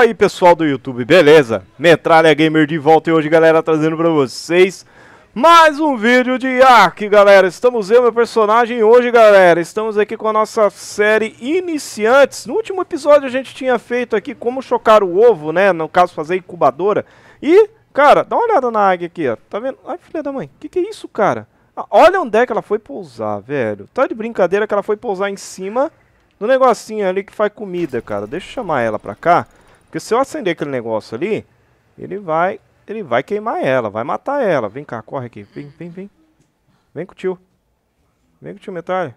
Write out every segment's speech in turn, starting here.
Fala aí pessoal do YouTube, beleza? Metralha Gamer de volta e hoje galera trazendo pra vocês mais um vídeo de Ark galera Estamos eu, meu personagem, hoje galera estamos aqui com a nossa série Iniciantes No último episódio a gente tinha feito aqui como chocar o ovo, né, no caso fazer incubadora E, cara, dá uma olhada na águia aqui, ó, tá vendo? Ai filha da mãe, que que é isso cara? Ah, olha onde é que ela foi pousar, velho. Tá de brincadeira que ela foi pousar em cima do negocinho ali que faz comida, cara. Deixa eu chamar ela pra cá. Porque se eu acender aquele negócio ali, ele vai, ele vai queimar ela, vai matar ela. Vem cá, corre aqui. Vem, vem, vem. Vem com o tio. Vem com o tio metralha.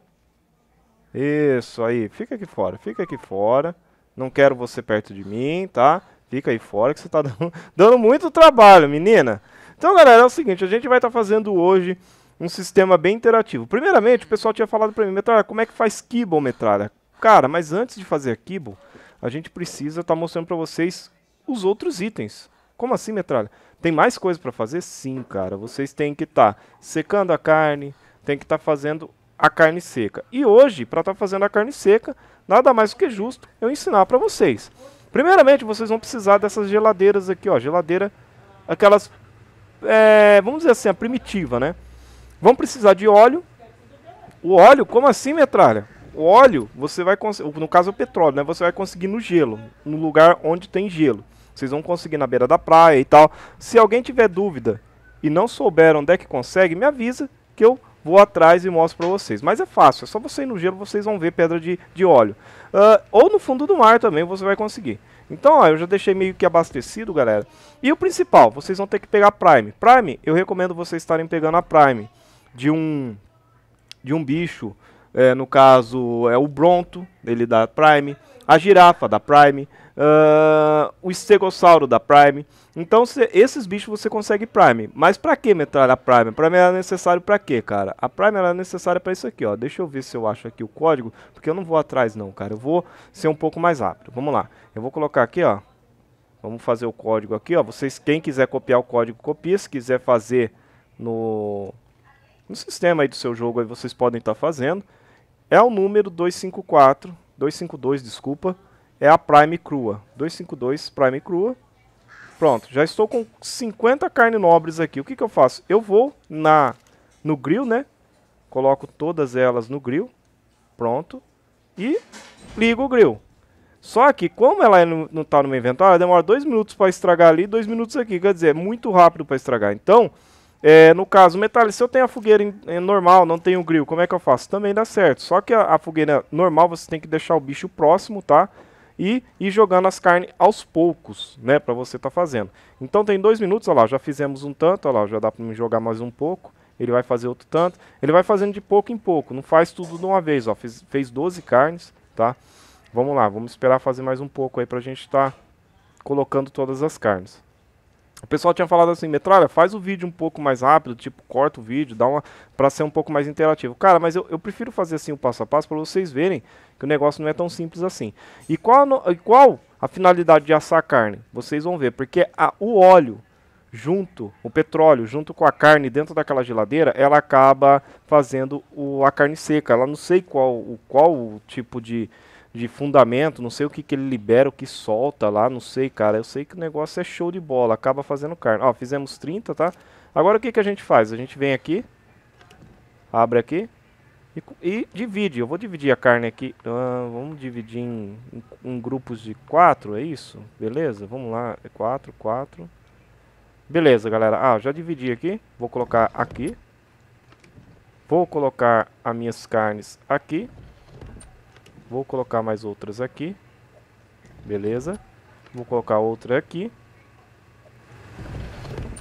Isso aí. Fica aqui fora, fica aqui fora. Não quero você perto de mim, tá? Fica aí fora que você tá dando, dando muito trabalho, menina. Então, galera, é o seguinte, a gente vai estar tá fazendo hoje um sistema bem interativo. Primeiramente, o pessoal tinha falado pra mim, Metralha, como é que faz Kibble, Metralha? Cara, mas antes de fazer Kibble, a gente precisa estar tá mostrando para vocês os outros itens. Como assim, metralha? Tem mais coisa para fazer? Sim, cara. Vocês têm que estar tá secando a carne, tem que estar tá fazendo a carne seca. E hoje, para estar tá fazendo a carne seca, nada mais do que justo eu ensinar para vocês. Primeiramente, vocês vão precisar dessas geladeiras aqui, ó. Geladeira, aquelas, é, vamos dizer assim, a primitiva, né? Vão precisar de óleo. O óleo, como assim, metralha? O óleo, você vai conseguir, no caso é o petróleo, né? Você vai conseguir no gelo, no lugar onde tem gelo. Vocês vão conseguir na beira da praia e tal. Se alguém tiver dúvida e não souber onde é que consegue, me avisa que eu vou atrás e mostro para vocês. Mas é fácil, é só você ir no gelo, vocês vão ver pedra de, de óleo. Uh, ou no fundo do mar também você vai conseguir. Então, ó, eu já deixei meio que abastecido, galera. E o principal, vocês vão ter que pegar Prime. Prime, eu recomendo vocês estarem pegando a Prime de um, de um bicho é, no caso, é o Bronto, ele da Prime, a girafa da Prime, uh, o estegossauro da Prime. Então, cê, esses bichos você consegue Prime. Mas pra que metralha Prime? Prime era é necessário pra quê, cara? A Prime era é necessária pra isso aqui, ó. Deixa eu ver se eu acho aqui o código, porque eu não vou atrás não, cara. Eu vou ser um pouco mais rápido. Vamos lá. Eu vou colocar aqui, ó. Vamos fazer o código aqui, ó. Vocês, quem quiser copiar o código, copia. Se quiser fazer no, no sistema aí do seu jogo, aí vocês podem estar tá fazendo é o número 254, 252, desculpa, é a prime crua. 252 prime crua. Pronto, já estou com 50 carne nobres aqui. O que, que eu faço? Eu vou na no grill, né? Coloco todas elas no grill. Pronto. E ligo o grill. Só que como ela é não está no meu inventário, demora 2 minutos para estragar ali e 2 minutos aqui. Quer dizer, é muito rápido para estragar. Então, é, no caso, Metalli, se eu tenho a fogueira em, em é, normal, não tenho grill, como é que eu faço? Também dá certo. Só que a, a fogueira normal você tem que deixar o bicho próximo, tá? E ir jogando as carnes aos poucos, né? Pra você tá fazendo. Então tem dois minutos, ó lá, já fizemos um tanto, ó lá, já dá pra me jogar mais um pouco. Ele vai fazer outro tanto. Ele vai fazendo de pouco em pouco, não faz tudo de uma vez, ó. Fez, fez 12 carnes, tá? Vamos lá, vamos esperar fazer mais um pouco aí pra gente tá colocando todas as carnes. O pessoal tinha falado assim, Metralha, faz o vídeo um pouco mais rápido, tipo, corta o vídeo, dá uma. pra ser um pouco mais interativo. Cara, mas eu, eu prefiro fazer assim o passo a passo para vocês verem que o negócio não é tão simples assim. E qual, e qual a finalidade de assar a carne? Vocês vão ver, porque a, o óleo junto, o petróleo junto com a carne dentro daquela geladeira, ela acaba fazendo o, a carne seca. Ela não sei qual, o, qual o tipo de de fundamento, não sei o que, que ele libera, o que solta lá, não sei, cara. Eu sei que o negócio é show de bola, acaba fazendo carne. Ó, fizemos 30, tá? Agora o que, que a gente faz? A gente vem aqui, abre aqui e, e divide. Eu vou dividir a carne aqui. Ah, vamos dividir em, em, em, grupos de 4, é isso? Beleza? Vamos lá, 4, é 4. Beleza, galera. Ah, já dividi aqui. Vou colocar aqui. Vou colocar as minhas carnes aqui. Vou colocar mais outras aqui. Beleza. Vou colocar outra aqui.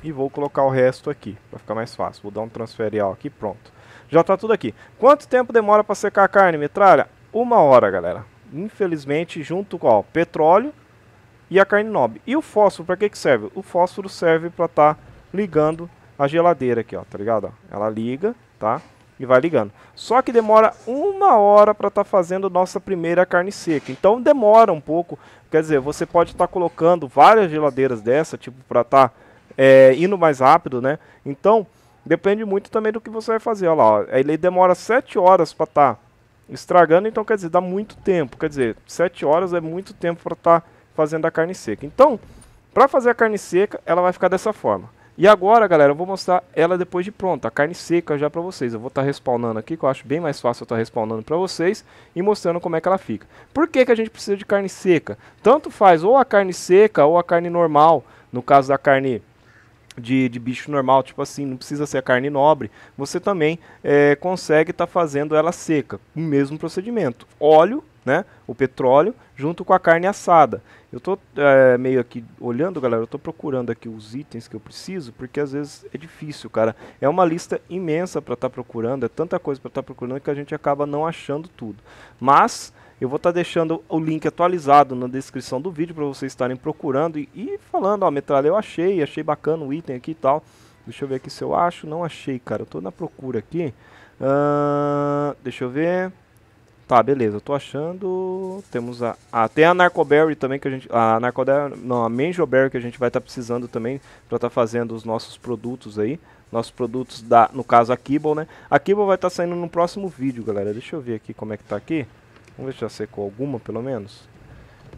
E vou colocar o resto aqui, para ficar mais fácil. Vou dar um transferial aqui, pronto. Já está tudo aqui. Quanto tempo demora para secar a carne, metralha? Uma hora, galera. Infelizmente, junto com o petróleo e a carne nobre. E o fósforo, para que, que serve? O fósforo serve para estar tá ligando a geladeira aqui, ó, tá ligado? Ela liga, tá? e vai ligando. Só que demora uma hora para estar tá fazendo nossa primeira carne seca. Então demora um pouco. Quer dizer, você pode estar tá colocando várias geladeiras dessa, tipo, para estar tá, é, indo mais rápido, né? Então depende muito também do que você vai fazer. Olha lá, ó, ele demora 7 horas para estar tá estragando, então quer dizer, dá muito tempo. Quer dizer, 7 horas é muito tempo para estar tá fazendo a carne seca. Então, para fazer a carne seca, ela vai ficar dessa forma. E agora, galera, eu vou mostrar ela depois de pronta, a carne seca já para vocês. Eu vou estar tá respawnando aqui, que eu acho bem mais fácil eu estar tá respawnando para vocês e mostrando como é que ela fica. Por que, que a gente precisa de carne seca? Tanto faz ou a carne seca ou a carne normal, no caso da carne... De, de bicho normal, tipo assim, não precisa ser a carne nobre, você também é, consegue estar tá fazendo ela seca, o mesmo procedimento. Óleo né? O petróleo junto com a carne assada. Eu estou é, meio aqui olhando, galera, eu estou procurando aqui os itens que eu preciso, porque às vezes é difícil, cara. É uma lista imensa para estar tá procurando, é tanta coisa para estar tá procurando que a gente acaba não achando tudo. Mas eu vou estar tá deixando o link atualizado na descrição do vídeo para vocês estarem procurando e, e falando, ó, metralha, eu achei, achei bacana o item aqui e tal. Deixa eu ver aqui se eu acho, não achei, cara. Eu estou na procura aqui. Uh, deixa eu ver. Tá, beleza, eu tô achando. Temos a. Ah, tem a Narcoberry também que a gente. A Narcoberry. Não, a Mangoberry que a gente vai estar tá precisando também pra estar tá fazendo os nossos produtos aí. Nossos produtos da. No caso a Kibble, né? A Kibble vai estar tá saindo no próximo vídeo, galera. Deixa eu ver aqui como é que tá aqui. Vamos ver se já secou alguma, pelo menos.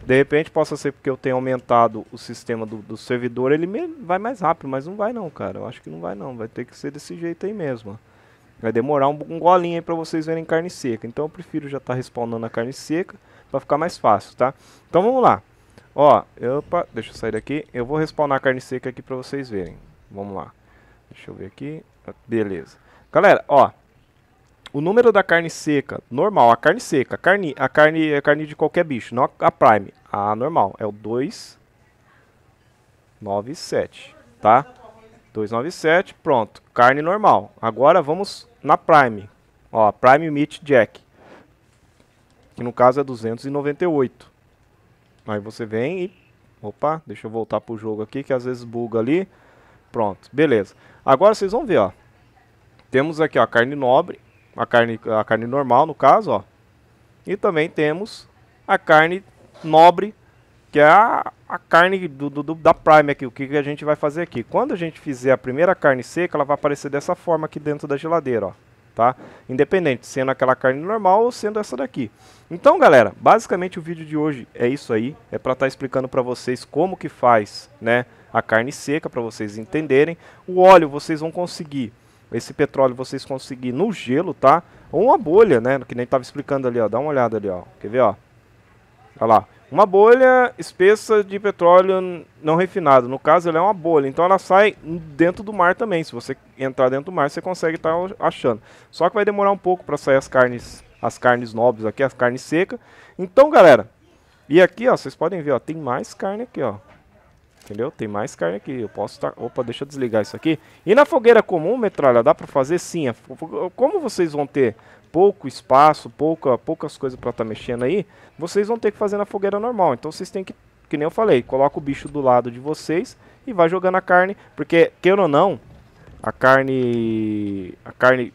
De repente possa ser porque eu tenho aumentado o sistema do, do servidor, ele vai mais rápido, mas não vai não, cara. Eu acho que não vai não. Vai ter que ser desse jeito aí mesmo, ó. Vai demorar um, um golinho aí para vocês verem carne seca. Então eu prefiro já estar tá respawnando a carne seca para ficar mais fácil, tá? Então vamos lá. Ó, opa, deixa eu sair daqui. Eu vou respawnar a carne seca aqui para vocês verem. Vamos lá. Deixa eu ver aqui. Beleza. Galera, ó. O número da carne seca, normal, a carne seca, a carne, a carne, a carne de qualquer bicho, não a prime, a normal, é o 297, tá? 297, pronto, carne normal. Agora vamos na Prime, ó, Prime Meat Jack, que no caso é 298. Aí você vem e, opa, deixa eu voltar pro jogo aqui, que às vezes buga ali. Pronto, beleza. Agora vocês vão ver, ó, temos aqui a carne nobre, a carne, a carne normal no caso, ó, e também temos a carne nobre que é a, a carne do, do, da Prime aqui, o que a gente vai fazer aqui. Quando a gente fizer a primeira carne seca, ela vai aparecer dessa forma aqui dentro da geladeira, ó, tá? Independente, sendo aquela carne normal ou sendo essa daqui. Então, galera, basicamente o vídeo de hoje é isso aí, é para estar tá explicando para vocês como que faz, né, a carne seca, para vocês entenderem. O óleo vocês vão conseguir esse petróleo vocês conseguir no gelo, tá? Ou uma bolha, né? Que nem tava explicando ali, ó. Dá uma olhada ali, ó. Quer ver, ó? Olha lá. Uma bolha espessa de petróleo não refinado. No caso, ela é uma bolha. Então ela sai dentro do mar também. Se você entrar dentro do mar, você consegue estar tá achando. Só que vai demorar um pouco para sair as carnes, as carnes nobres aqui, as carnes secas. Então, galera, e aqui, ó, vocês podem ver, ó, tem mais carne aqui, ó. Entendeu? Tem mais carne aqui. Eu posso estar... Tá... Opa, deixa eu desligar isso aqui. E na fogueira comum, metralha, dá pra fazer sim. É como vocês vão ter pouco espaço, pouca, poucas coisas para estar tá mexendo aí, vocês vão ter que fazer na fogueira normal. Então vocês têm que, que nem eu falei, coloca o bicho do lado de vocês e vai jogando a carne, porque queira ou não, a carne a carne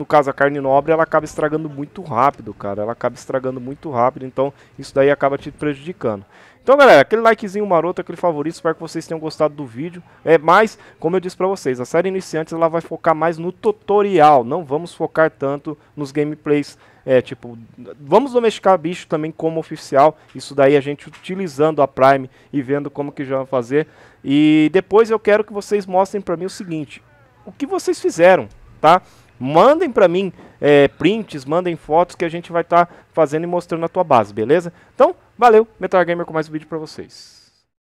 no caso a carne nobre, ela acaba estragando muito rápido, cara. Ela acaba estragando muito rápido, então isso daí acaba te prejudicando. Então, galera, aquele likezinho maroto, aquele favorito, espero que vocês tenham gostado do vídeo. É, mais como eu disse pra vocês, a série Iniciantes ela vai focar mais no tutorial, não vamos focar tanto nos gameplays, é, tipo, vamos domesticar bicho também como oficial, isso daí a gente utilizando a Prime e vendo como que já vai fazer. E depois eu quero que vocês mostrem pra mim o seguinte, o que vocês fizeram, tá? Mandem para mim é, prints, mandem fotos que a gente vai estar tá fazendo e mostrando a tua base, beleza? Então, valeu, Metal Gamer com mais um vídeo para vocês.